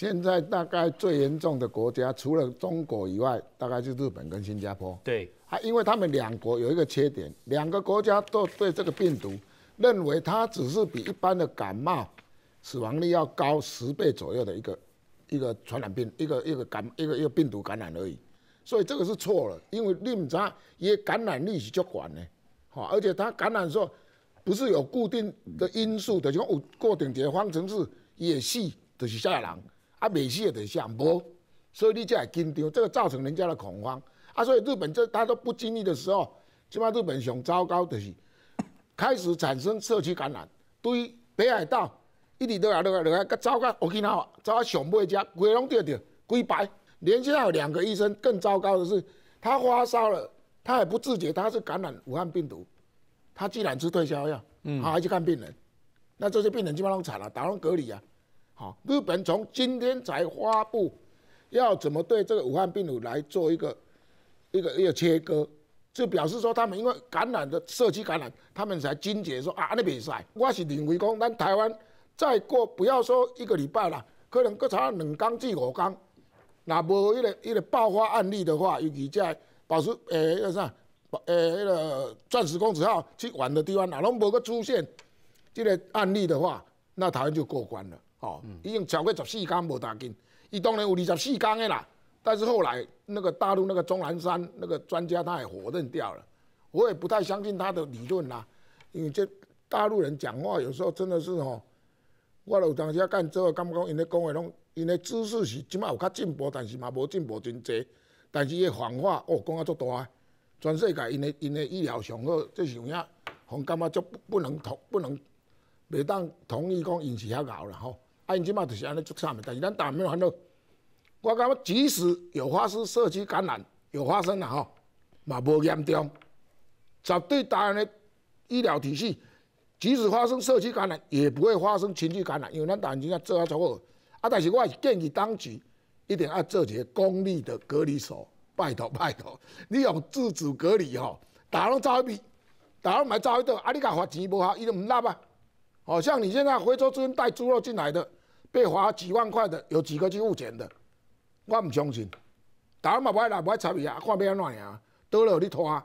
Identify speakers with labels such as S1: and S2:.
S1: 现在大概最严重的国家，除了中国以外，大概就日本跟新加坡。对，啊，因为他们两国有一个缺点，两个国家都对这个病毒认为它只是比一般的感冒死亡率要高十倍左右的一个一个传染病，一个一个感一个一个病毒感染而已。所以这个是错了，因为你们查，也感染率是较管的，哈，而且它感染的候不是有固定的因素的，就讲哦，过顶的方程式也是就是吓人。啊，未死也得上报，所以你才紧张，这个造成人家的恐慌。啊，所以日本这大家都不经意的时候，起码日本上糟糕的是开始产生社区感染，对北海道一直都来都来，都来更糟糕。我记那话，走想上北家，鬼拢着掉规白，联系到两个医生。更糟糕的是，他发烧了，他还不自觉，他是感染武汉病毒，他既然吃退烧药，嗯，他还去看病人，那这些病人基本上惨了，打完隔离啊。好，日本从今天才发布，要怎么对这个武汉病毒来做一个一个一个切割，就表示说他们因为感染的社区感染，他们才惊觉说啊，那边塞，我是认为空。咱台湾再过不要说一个礼拜了，可能搁差两公至五公，那无一个一个爆发案例的话，尤其在保持诶那个啥，诶那个钻石公子号去玩的地方，哪拢无个出现这个案例的话？那台湾就过关了，哦，经超过十四天无打紧，伊当然有二十四天的啦，但是后来那个大陆那个钟南山那个专家他也否认掉了，我也不太相信他的理论啦，因为这大陆人讲话有时候真的是哦，我有当时干做，感觉讲因咧讲话拢因咧知识是起码有较进步，但是嘛无进步真多，但是伊谎话哦讲啊足大，全世界因咧因咧医疗上好，这是有影，我感觉足不能托不能。袂当同意讲因是遐熬啦吼，啊因即摆就是安尼做啥物？但是咱台没有烦恼。我感觉即使有发生社区感染，有发生了吼，嘛无严重，绝对台湾的医疗体系，即使发生社区感染，也不会发生群聚感染，因为咱台湾真正做啊足好。啊，但是我还是建议当局一定要做一个公立的隔离所，拜托拜托，你用自主隔离吼，大拢走一边，大家买走一道，啊你家罚钱无效，伊都唔纳啊。哦，像你现在回族村带猪肉进来的，被罚几万块的，有几个去付钱的？我唔相信，打嘛不挨，不挨差别啊，看变啊乱呀，倒了你拖。